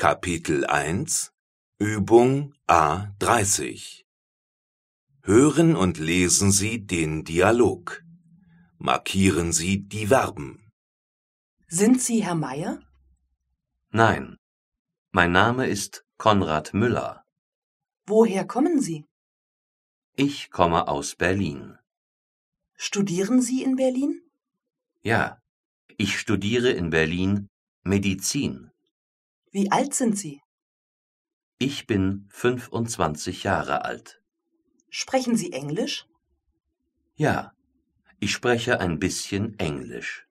Kapitel 1 Übung A30 Hören und lesen Sie den Dialog. Markieren Sie die Verben. Sind Sie Herr Meier? Nein, mein Name ist Konrad Müller. Woher kommen Sie? Ich komme aus Berlin. Studieren Sie in Berlin? Ja, ich studiere in Berlin Medizin. Wie alt sind Sie? Ich bin 25 Jahre alt. Sprechen Sie Englisch? Ja, ich spreche ein bisschen Englisch.